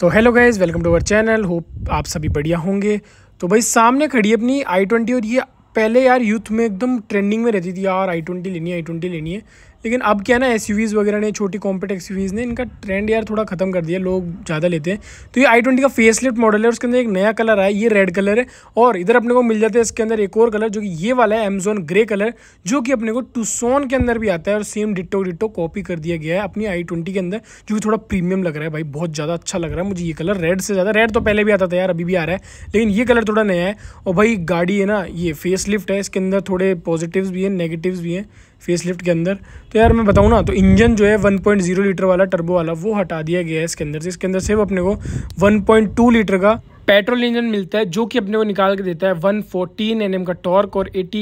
तो hello guys welcome to our channel hope आप सभी बढ़िया होंगे तो भाई सामने खड़ी अपनी आई ट्वेंटी और ये पहले यार यूथ में एकदम ट्रेंडिंग में रहती थी यार आई ट्वेंटी लेनी है आई ट्वेंटी लेनी है लेकिन अब क्या ना एस वगैरह ने छोटी कॉम्पैक्ट एस ने इनका ट्रेंड यार थोड़ा ख़त्म कर दिया लोग ज़्यादा लेते हैं तो ये आई ट्वेंटी का फेस लिफ्ट मॉडल है उसके अंदर एक नया कलर आया ये रेड कलर है और इधर अपने को मिल जाता है इसके अंदर एक और कलर जो कि ये वाला है एमजोन ग्रे कलर जो कि अपने को टूसोन के अंदर भी आता है और सेम डिटो डिटो कॉपी कर दिया गया है अपनी आई ट्वेंटी के अंदर जो कि थोड़ा प्रीमियम लग रहा है भाई बहुत ज़्यादा अच्छा लग रहा है मुझे ये कलर रेड से ज़्यादा रेड तो पहले भी आता था यार अभी भी आ रहा है लेकिन ये कलर थोड़ा नया है और भाई गाड़ी है ना ये फेस लिफ्ट है इसके अंदर थोड़े पॉजिटिव भी हैं नेगेटिव भी हैं फेस लिफ्ट के अंदर तो यार मैं बताऊँ ना तो इंजन जो है 1.0 लीटर वाला टर्बो वाला वो हटा दिया गया है इसके अंदर से इसके अंदर सिर्फ अपने को 1.2 लीटर का पेट्रोल इंजन मिलता है जो कि अपने को निकाल के देता है एन एम का टॉर्क और एच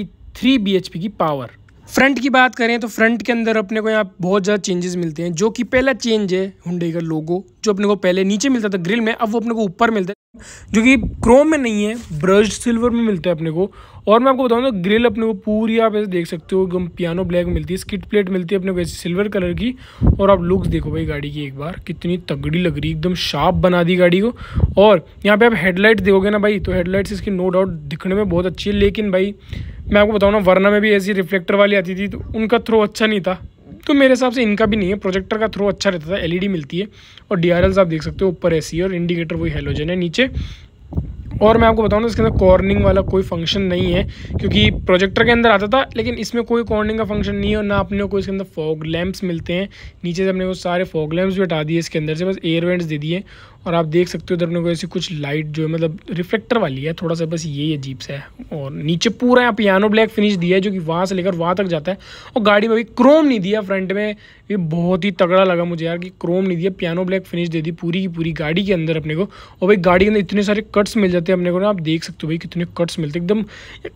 पी की पावर फ्रंट की बात करें तो फ्रंट के अंदर अपने को यहाँ बहुत ज़्यादा चेंजेस मिलते हैं जो कि पहला चेंज है हुडे का लोगो जो अपने को पहले नीचे मिलता था ग्रिल में अब वो अपने को ऊपर मिलता है जो कि क्रोम में नहीं है ब्रश सिल्वर में मिलता है अपने को और मैं आपको बताऊँ तो ग्रिल अपने को पूरी आप ऐसे देख सकते हो एकदम पियानो ब्लैक मिलती है स्किट प्लेट मिलती है अपने को ऐसे सिल्वर कलर की और आप लुक्स देखो भाई गाड़ी की एक बार कितनी तगड़ी लग रही एकदम शार्प बना दी गाड़ी को और यहाँ पे आप हेडलाइट देखोगे ना भाई तो हेडलाइट्स इसकी नो डाउट दिखने में बहुत अच्छी है लेकिन भाई मैं आपको बताऊँ ना वरना में भी ऐसी रिफ्लेक्टर वाली आती थी तो उनका थ्रो अच्छा नहीं था तो मेरे हिसाब से इनका भी नहीं है प्रोजेक्टर का थ्रो अच्छा रहता था एलईडी मिलती है और डी आप देख सकते हो ऊपर ऐसी और इंडिकेटर वही हेलोजन है नीचे और मैं आपको बताऊँ ना इसके अंदर कॉर्निंग वाला कोई फंक्शन नहीं है क्योंकि प्रोजेक्टर के अंदर आता था लेकिन इसमें कोई कॉर्निंग का फंक्शन नहीं है और ना अपने को इसके अंदर फॉग लैम्प्स मिलते हैं नीचे से अपने वो सारे फॉग लैम्प्स भी हटा दिए इसके अंदर से बस एयर वेंट्स दे दिए और आप देख सकते हो इधर अपने को ऐसी कुछ लाइट जो है मतलब रिफ्लेक्टर वाली है थोड़ा सा बस यही अजीब सा है और नीचे पूरा यहाँ पियानो ब्लैक फिनिश दिया है जो कि वहाँ से लेकर वहाँ तक जाता है और गाड़ी में भी क्रोम नहीं दिया फ्रंट में ये बहुत ही तगड़ा लगा मुझे यार कि क्रोम नहीं दिया पियानो ब्लैक फिनिश दे दी पूरी की पूरी गाड़ी के अंदर अपने को और भाई गाड़ी के अंदर इतने सारे कट्स मिल जाते हैं अपने को ना आप देख सकते हो भाई कितने कट्स मिलते हैं एकदम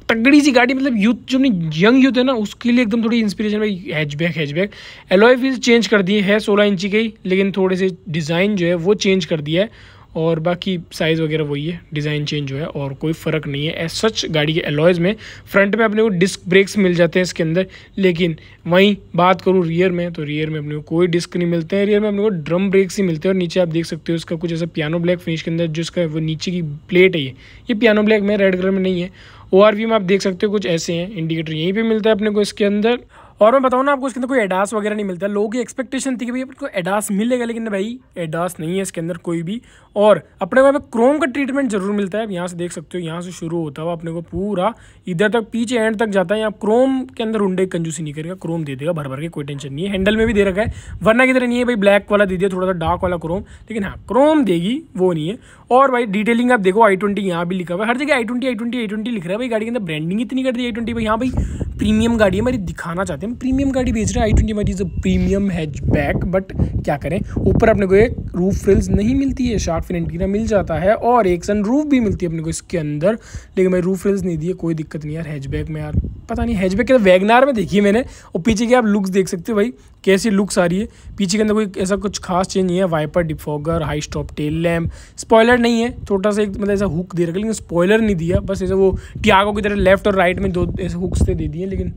तगड़ी सी गाड़ी मतलब यूथ जो अपनी यंग यूथ है ना उसके लिए एकदम थोड़ी इंस्पिरेशन भाई hatchback hatchback alloy wheels change कर दिए है सोलह इंची के ही लेकिन थोड़े से डिज़ाइन जो है वो चेंज कर दिया है और बाकी साइज़ वगैरह वही है डिज़ाइन चेंज हुआ है और कोई फ़र्क नहीं है एज सच गाड़ी के एलॉयज़ में फ्रंट में अपने को डिस्क ब्रेक्स मिल जाते हैं इसके अंदर लेकिन वहीं बात करूँ रियर में तो रियर में अपने को कोई डिस्क नहीं मिलते हैं रियर में अपने को ड्रम ब्रेक्स ही मिलते हैं और नीचे आप देख सकते हो इसका कुछ ऐसा पियानो ब्लैक फिनिश के अंदर जो इसका वो नीचे की प्लेट है ये ये पियानो ब्लैक में रेड कलर में नहीं है ओ में आप देख सकते हो कुछ ऐसे हैं इंडिकेटर यहीं पर मिलता है अपने को इसके अंदर और मैं बताऊँ ना आपको इसके अंदर कोई एडास वगैरह नहीं मिलता लोगों की एक्सपेक्टेशन थी कि भाई आपको एडास मिलेगा लेकिन भाई एडास नहीं है इसके अंदर कोई भी और अपने को यहाँ क्रोम का ट्रीटमेंट जरूर मिलता है आप यहाँ से देख सकते हो यहाँ से शुरू होता है अपने को पूरा इधर तक पीछे एंड तक जाता है यहाँ क्रोम के अंदर उंडे कंजूसी नहीं करेगा क्रोम दे देगा भर भर के कोई टेंशन नहीं है हैंडल में भी दे रखा है वरना की तरह नहीं है भाई ब्लैक वाला दे दिया थोड़ा सा डार्क वाला क्रोम लेकिन हाँ क्रोम देगी वो नहीं है और भाई डिटेलिंग आप देखो आई ट्वेंटी यहाँ भी लिखा हुआ है हर जगह I twenty I twenty I twenty लिख रहा है भाई गाड़ी के अंदर ब्रांडिंग इतनी कर दी आई ट्वेंटी भाई यहाँ भाई प्रीमियम गाड़ी है मेरी दिखाना चाहते हैं प्रीमियम गाड़ी भेज रहे हैं आई ट्वेंटी हमारी is a premium back but क्या करें ऊपर अपने को एक रूफ फ्रिल्स नहीं मिलती है शार्क फिन एंटीना मिल जाता है और एक सन रूफ भी मिलती है अपने को इसके अंदर लेकिन मैं रूफ फ्रिल्स नहीं दिए कोई दिक्कत नहीं यार हैच में यार पता नहीं हैचबैक के वैगनार में देखी मैंने और पीछे की आप लुक्स देख सकते हो भाई कैसी लुक्स आ रही है पीछे के अंदर कोई ऐसा कुछ खास चेंज नहीं है wiper defogger high stop tail lamp spoiler नहीं है छोटा सा एक मतलब ऐसा हुक दे रखा लेकिन स्पॉयलर नहीं दिया बस ऐसे वो टियागो की तरह लेफ्ट और राइट में दो ऐसे हुक्स दे दिए लेकिन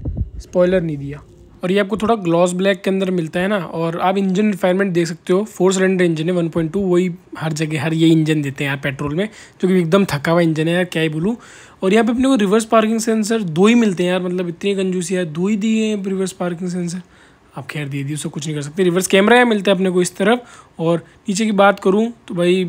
स्पॉयलर नहीं दिया और ये आपको थोड़ा ग्लॉस ब्लैक के अंदर मिलता है ना और आप इंजन रिफायरमेंट देख सकते हो फोर सिलेंडर इंजन है वन पॉइंट टू वही हर जगह हर ये इंजन देते हैं यार पेट्रोल में जो कि एकदम थका हुआ इंजन है यार क्या ही बोलूँ और यहाँ पे अपने को रिवर्स पार्किंग सेंसर दो ही मिलते हैं यार मतलब इतनी कंजूसी यार दो ही दिए हैं रिवर्स पार्किंग सेंसर आप खैर दिए दी उसको कुछ नहीं कर सकते रिवर्स कैमरा यहाँ मिलता है अपने को इस तरफ और नीचे की बात करूँ तो भाई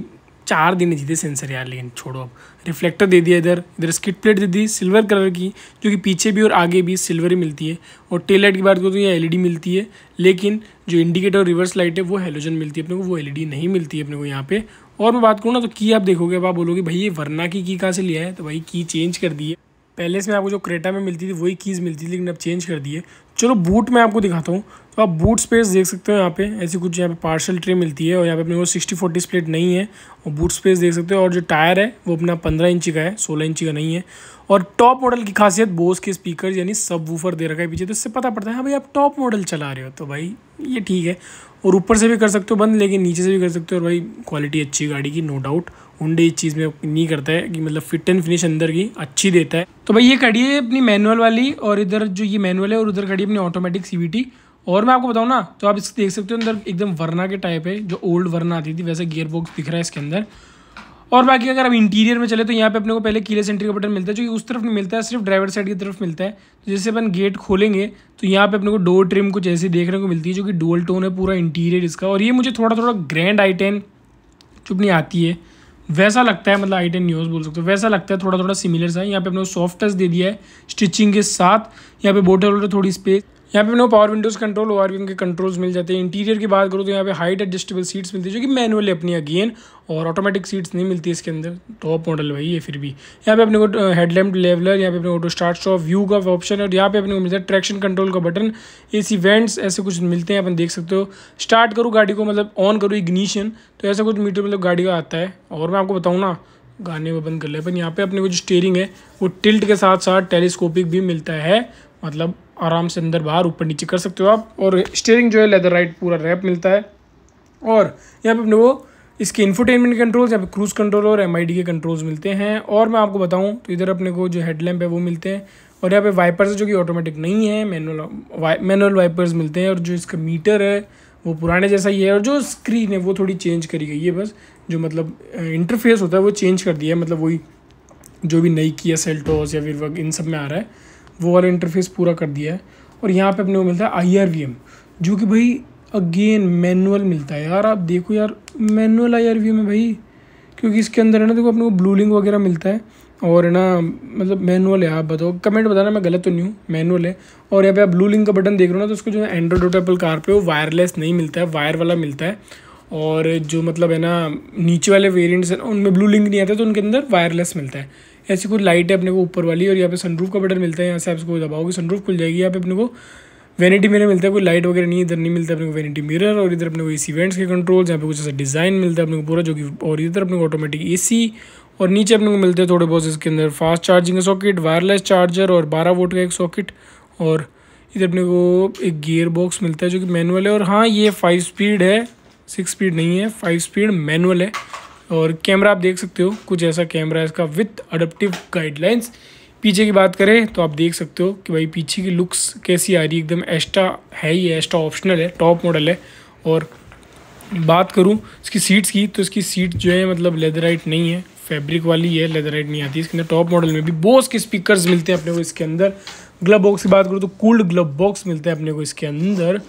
चार दिन जीते सेंसर यार लेकिन छोड़ो अब रिफ्लेक्टर दे दिया इधर इधर स्किट प्लेट दे दी सिल्वर कलर की जो कि पीछे भी और आगे भी सिल्वर ही मिलती है और टेल लाइट की बात करूँ तो ये एलईडी मिलती है लेकिन जो इंडिकेटर और रिवर्स लाइट है वो हेलोजन मिलती है अपने को वो एलईडी नहीं मिलती है अपने को यहाँ पे और मैं बात करूँ ना तो की आप देखोगे अब आप बोलोगे भाई ये वरना की की कहाँ से लिया है तो भाई की चेंज कर दिए पहले इसमें आपको जो क्रेटा में मिलती थी वही कीज़ मिलती थी लेकिन अब चेंज कर दिए चलो बूट मैं आपको दिखाता हूँ तो आप बूट स्पेस देख सकते हो यहाँ पे ऐसी कुछ यहाँ पे पार्सल ट्रे मिलती है और यहाँ पे अपने को सिक्सटी फोर स्प्लेट नहीं है और बूट स्पेस देख सकते हो और जो टायर है वो अपना पंद्रह इंची का है सोलह इंची का नहीं है और टॉप मॉडल की खासियत बोस के स्पीकर यानी सब वूफर दे रखा है पीछे तो इससे पता पड़ता है हाँ भाई आप टॉप मॉडल चला रहे हो तो भाई ये ठीक है और ऊपर से भी कर सकते हो बंद लेकिन नीचे से भी कर सकते हो और भाई क्वालिटी अच्छी गाड़ी की नो डाउट हुडे इस चीज़ में नहीं करता है कि मतलब फिट एंड फिनिश अंदर की अच्छी देता है तो भाई ये खड़ी है अपनी मैनुअल वाली और इधर जो ये मैनुअल है और उधर खड़ी है अपनी ऑटोमेटिक सी और मैं आपको बताऊँ ना तो आप इसको देख सकते हो अंदर एकदम वरना के टाइप है जो ओल्ड वरना आती थी वैसे गियर बॉक्स दिख रहा है इसके अंदर और बाकी अगर आप इंटीरियर में चले तो यहाँ पे अपने को पहले कीले सेंट्री का बटन मिलता है जो कि उस तरफ नहीं मिलता है सिर्फ ड्राइवर साइड की तरफ मिलता है तो जैसे अपन गेट खोलेंगे तो यहाँ पे अपने को डोर ट्रिम कुछ ऐसी देखने को मिलती है जो कि डोल टोन है पूरा इंटीरियर इसका और ये मुझे थोड़ा थोड़ा ग्रैंड आई टेन आती है वैसा लगता है मतलब आई टेन न्यूज़ बोल सकते हो वैसा लगता है थोड़ा थोड़ा सिमिलर सा है यहाँ पे अपने सॉफ्ट टच दे दिया है स्टिचिंग के साथ यहाँ पे बोटल थोड़ी स्पेस यहाँ पे no power windows control O R के कंट्रोल्स मिल जाते हैं इंटीरियर की बात करूँ तो यहाँ पे हाइट एडजस्टेबल सीट्स मिलती है जो कि मैनुअली अपनी अगेन और ऑटोमेटिक सीट्स नहीं मिलती इसके अंदर टॉप मॉडल वही है फिर भी यहाँ पे अपने को हेडलैम्प लेवलर यहाँ पे अपने ऑटो स्टार्ट स्टॉप व्यू का ऑप्शन और यहाँ पे अपने को मिलता है ट्रैक्शन कंट्रोल का बटन ए सी वेंट्स ऐसे कुछ मिलते हैं अपन देख सकते हो स्टार्ट करूँ गाड़ी को मतलब ऑन करूँ इग्निशन तो ऐसा कुछ मीटर मतलब गाड़ी का आता है और मैं आपको बताऊँ ना गाने को बंद कर ले अपन यहाँ पे अपने को जो स्टेयरिंग है वो टिल्ट के साथ साथ टेलीस्कोपिक भी मिलता है मतलब आराम से अंदर बाहर ऊपर नीचे कर सकते हो आप और स्टेयरिंग जो है लेदर राइट पूरा रैप मिलता है और यहाँ पे अपने वो इसके इन्फोटेनमेंट कंट्रोल्स यहाँ पे क्रूज़ कंट्रोल और एम के कंट्रोल्स मिलते हैं और मैं आपको बताऊँ तो इधर अपने को जो हेडलैम्प है वो मिलते हैं और यहाँ पे वाइपर्स जो कि ऑटोमेटिक नहीं है मैनुअल मैनुअल वाइपर्स मिलते हैं और जो इसका मीटर है वो पुराने जैसा ही है और जो स्क्रीन है वो थोड़ी चेंज करी गई है बस जो मतलब इंटरफेस होता है वो चेंज कर दिया है मतलब वही जो भी नई की सेल्टोस या फिर इन सब में आ रहा है वो वाला इंटरफेस पूरा कर दिया है और यहाँ पे अपने को मिलता है आई जो कि भाई अगेन मैनुअल मिलता है यार आप देखो यार मैनुअल आई आर है भाई क्योंकि इसके अंदर है ना देखो अपने को ब्लू लिंक वगैरह मिलता है और है ना मतलब मैनुअल है आप बताओ कमेंट बताना मैं गलत तो नहीं हूँ मैनुअल है और यहाँ पे आप ब्लू लिंक का बटन देख रहे हो ना तो उसको जो है एंड्रॉइड और एप्पल कार पे वो वायरलेस नहीं मिलता है वायर वाला मिलता है और जो मतलब है ना नीचे वाले वेरिएंट्स हैं उनमें ब्लू लिंक नहीं आता तो उनके अंदर वायरलेस मिलता है ऐसी कुछ लाइट है अपने को ऊपर वाली और यहाँ पे सनरूफ का बटन मिलता है यहाँ से आप इसको दबाओगे सनरूफ खुल जाएगी यहाँ पे अपने को वैनिटी मिरर मिलता है कोई लाइट वगैरह नहीं इधर नहीं मिलता अपने को वैनिटी मिरर और इधर अपने को एसी वेंट्स के कंट्रोल यहाँ पे कुछ ऐसा डिज़ाइन मिलता है अपने को पूरा जो कि और इधर अपने को ऑटोमेटिक एसी और नीचे अपने को मिलते हैं थोड़े बहुत इसके अंदर fast charging socket wireless charger और बारह वोट का एक सॉकेट और इधर अपने को एक गियर बॉक्स मिलता है जो कि मैनुअल है और हाँ ये फाइव स्पीड है सिक्स स्पीड नहीं है फाइव स्पीड मैनुअल है और कैमरा आप देख सकते हो कुछ ऐसा कैमरा है इसका विथ अडप्टिव गाइडलाइंस पीछे की बात करें तो आप देख सकते हो कि भाई पीछे की लुक्स कैसी आ रही है एकदम एक्स्ट्रा है ही एक्स्ट्रा ऑप्शनल है टॉप मॉडल है और बात करूँ इसकी सीट्स की तो इसकी सीट जो है मतलब लेदराइट नहीं है फैब्रिक वाली है लेदराइट नहीं आती इसके अंदर टॉप मॉडल में भी बोस के स्पीकर्स मिलते हैं अपने को इसके अंदर ग्लब बॉक्स की बात करूँ तो कूल्ड ग्लब बॉक्स मिलते हैं अपने को इसके अंदर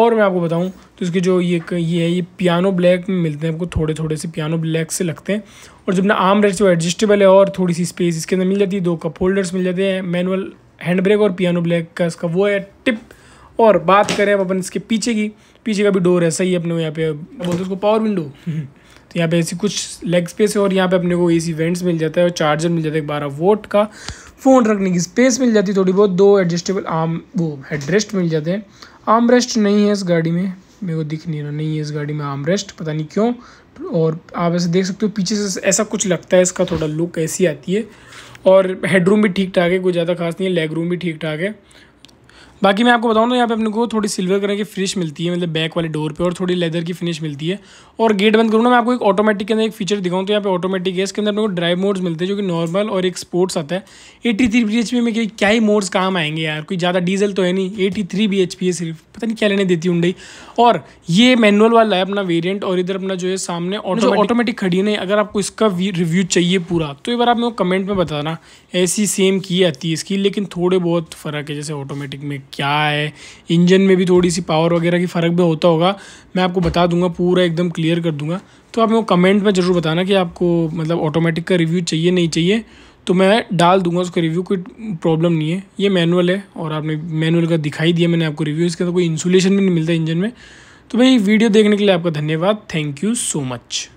और मैं आपको बताऊँ तो इसके जो ये ये है ये पियानो ब्लैक में मिलते हैं आपको थोड़े थोड़े से पियानो ब्लैक से लगते हैं और जो अपना आम रेस्ट वो एडजस्टेबल है और थोड़ी सी स्पेस इसके अंदर मिल जाती है दो कप होल्डर्स मिल जाते हैं मैनुअल हैंड ब्रेक और पियानो ब्लैक का इसका वो है टिप और बात करें अब अपन इसके पीछे की पीछे का भी डोर ऐसा ही अपने यहाँ पे बोलते हैं उसको पावर विंडो तो यहाँ पे ऐसी कुछ लेग स्पेस है और यहाँ पे अपने को एसी वेंट्स मिल जाता है और चार्जर मिल जाता है बारह वोट का फ़ोन रखने की स्पेस मिल जाती है थोड़ी बहुत दो एडजस्टेबल आर्म वो हेड रेस्ट मिल जाते हैं आर्म रेस्ट नहीं है इस गाड़ी में मेरे को दिख नहीं रहा नहीं है इस गाड़ी में आम रेस्ट पता नहीं क्यों और आप ऐसे देख सकते हो पीछे से ऐसा कुछ लगता है इसका थोड़ा लुक ऐसी आती है और हेडरूम भी ठीक ठाक है कोई ज़्यादा खास नहीं है लेग रूम भी ठीक ठाक है बाकी मैं आपको बताऊँ तो यहाँ पे अपने को थोड़ी सिल्वर कलर की फिनिश मिलती है मतलब बैक वाले डोर पे और थोड़ी लेदर की फिनिश मिलती है और गेट बंद करूँ ना मैं आपको एक ऑटोमेटिक के अंदर एक फीचर दिखाऊँ तो यहाँ पे ऑटोमेटिक है इसके अंदर अपने को ड्राइव मोड्स मिलते हैं जो कि नॉर्मल और एक स्पोर्ट्स आता है eighty three B H P में क्या ही मोड्स काम आएंगे यार कोई ज़्यादा डीजल तो है नहीं eighty three B H P है सिर्फ पता नहीं क्या लेने देती हूँ और ये मैनुअल वाला है अपना वेरियंट और इधर अपना जो है सामने ऑटोमेटिक खड़ी नहीं अगर आपको इसका रिव्यू चाहिए पूरा तो एक बार आप मेरे को कमेंट में बताना ऐसी सेम की आती है इसकी लेकिन थोड़े बहुत फ़र्क है जैसे ऑटोमेटिक में क्या है इंजन में भी थोड़ी सी पावर वगैरह की फ़र्क भी होता होगा मैं आपको बता दूंगा पूरा एकदम क्लियर कर दूंगा तो आप मेरे को कमेंट में ज़रूर बताना कि आपको मतलब ऑटोमेटिक का रिव्यू चाहिए नहीं चाहिए तो मैं डाल दूंगा उसका रिव्यू कोई प्रॉब्लम नहीं है ये मैनुअल है और आपने मैनुअल का दिखाई दिया मैंने आपको रिव्यू इसका अंदर तो कोई इंसुलेशन भी नहीं मिलता इंजन में तो भाई वीडियो देखने के लिए आपका धन्यवाद थैंक यू सो मच